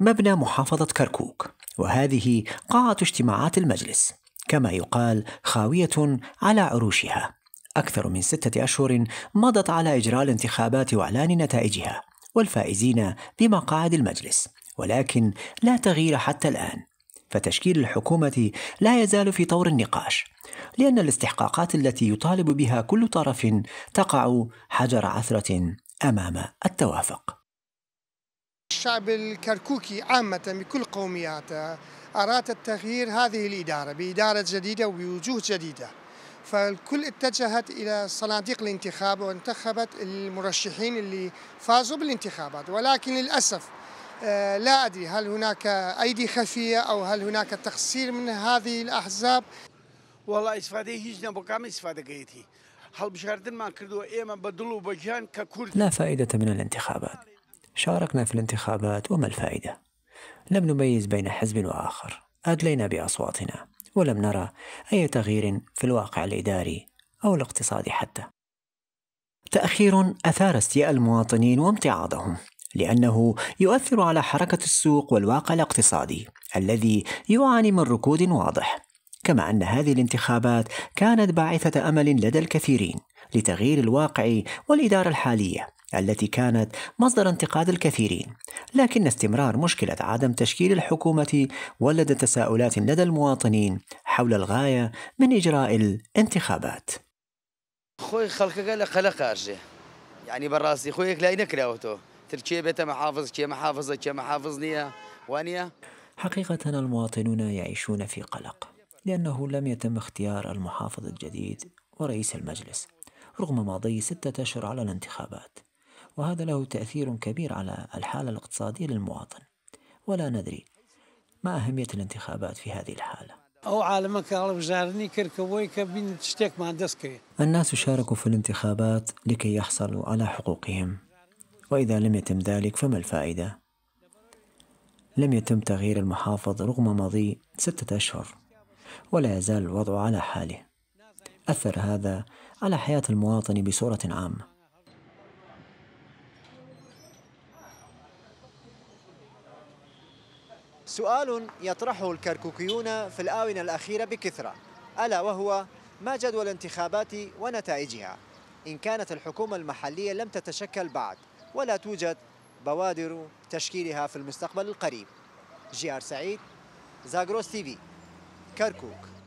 مبنى محافظة كركوك وهذه قاعة اجتماعات المجلس كما يقال خاوية على عروشها أكثر من ستة أشهر مضت على إجراء الانتخابات وإعلان نتائجها والفائزين بمقاعد المجلس ولكن لا تغيير حتى الآن فتشكيل الحكومة لا يزال في طور النقاش لأن الاستحقاقات التي يطالب بها كل طرف تقع حجر عثرة أمام التوافق الشعب الكركوكي عامة بكل قومياته أرادت تغيير هذه الإدارة بإدارة جديدة وبوجوه جديدة فالكل اتجهت إلى صناديق الانتخاب وانتخبت المرشحين اللي فازوا بالانتخابات ولكن للأسف آه، لا أدري هل هناك أيدي خفية أو هل هناك تقصير من هذه الأحزاب والله استفاده هجنة بقام استفاده قيتي هل بشاردن ما كردو ايما بدلو بجان لا فائدة من الانتخابات شاركنا في الانتخابات وما الفائدة؟ لم نميز بين حزب وآخر أدلينا بأصواتنا ولم نرى أي تغيير في الواقع الإداري أو الاقتصادي حتى تأخير أثار استياء المواطنين وامتعاضهم لأنه يؤثر على حركة السوق والواقع الاقتصادي الذي يعاني من ركود واضح كما أن هذه الانتخابات كانت باعثة أمل لدى الكثيرين لتغيير الواقع والإدارة الحالية التي كانت مصدر انتقاد الكثيرين لكن استمرار مشكله عدم تشكيل الحكومه ولد تساؤلات لدى المواطنين حول الغايه من اجراء الانتخابات خوي خلق قال خلقاش يعني براسي خوي لا نكراوته تركيا بيت محافظ كي محافظة كي محافظنية وانية حقيقة المواطنون يعيشون في قلق لأنه لم يتم اختيار المحافظ الجديد ورئيس المجلس رغم ماضي ستة أشهر على الانتخابات وهذا له تأثير كبير على الحالة الاقتصادية للمواطن ولا ندري ما أهمية الانتخابات في هذه الحالة أو عالمك تشتك مع الناس شاركوا في الانتخابات لكي يحصلوا على حقوقهم وإذا لم يتم ذلك فما الفائدة؟ لم يتم تغيير المحافظ رغم مضي ستة أشهر ولا يزال الوضع على حاله أثر هذا على حياة المواطن بصورة عامة سؤال يطرحه الكركوكيون في الآونة الأخيرة بكثرة ألا وهو ما جدوى الانتخابات ونتائجها إن كانت الحكومة المحلية لم تتشكل بعد ولا توجد بوادر تشكيلها في المستقبل القريب جي آر سعيد زاغروس تي في كركوك